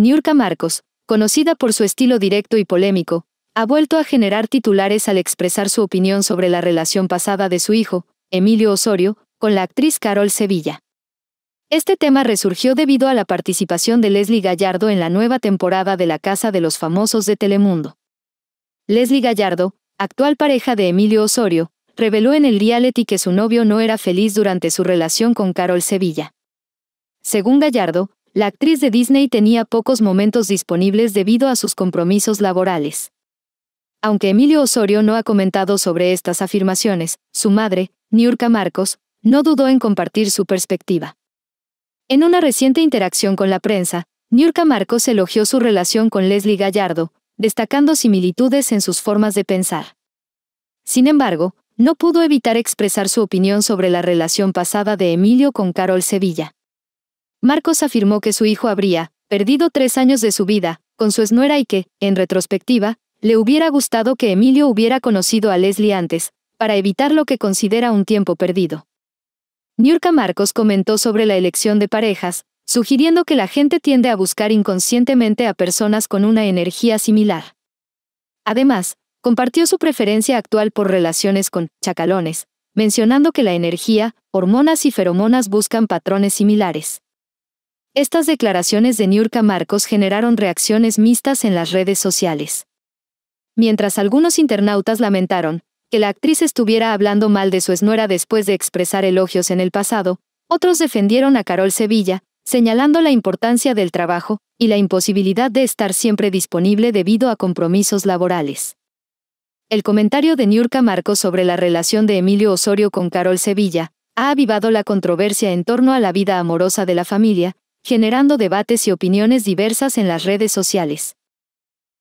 Niurka Marcos, conocida por su estilo directo y polémico, ha vuelto a generar titulares al expresar su opinión sobre la relación pasada de su hijo, Emilio Osorio, con la actriz Carol Sevilla. Este tema resurgió debido a la participación de Leslie Gallardo en la nueva temporada de La Casa de los Famosos de Telemundo. Leslie Gallardo, actual pareja de Emilio Osorio, reveló en el reality que su novio no era feliz durante su relación con Carol Sevilla. Según Gallardo, la actriz de Disney tenía pocos momentos disponibles debido a sus compromisos laborales. Aunque Emilio Osorio no ha comentado sobre estas afirmaciones, su madre, Niurka Marcos, no dudó en compartir su perspectiva. En una reciente interacción con la prensa, Niurka Marcos elogió su relación con Leslie Gallardo, destacando similitudes en sus formas de pensar. Sin embargo, no pudo evitar expresar su opinión sobre la relación pasada de Emilio con Carol Sevilla. Marcos afirmó que su hijo habría perdido tres años de su vida con su esnuera y que, en retrospectiva, le hubiera gustado que Emilio hubiera conocido a Leslie antes, para evitar lo que considera un tiempo perdido. Niurka Marcos comentó sobre la elección de parejas, sugiriendo que la gente tiende a buscar inconscientemente a personas con una energía similar. Además, compartió su preferencia actual por relaciones con chacalones, mencionando que la energía, hormonas y feromonas buscan patrones similares. Estas declaraciones de Niurka Marcos generaron reacciones mixtas en las redes sociales. Mientras algunos internautas lamentaron que la actriz estuviera hablando mal de su esnuera después de expresar elogios en el pasado, otros defendieron a Carol Sevilla, señalando la importancia del trabajo y la imposibilidad de estar siempre disponible debido a compromisos laborales. El comentario de Niurka Marcos sobre la relación de Emilio Osorio con Carol Sevilla ha avivado la controversia en torno a la vida amorosa de la familia, generando debates y opiniones diversas en las redes sociales.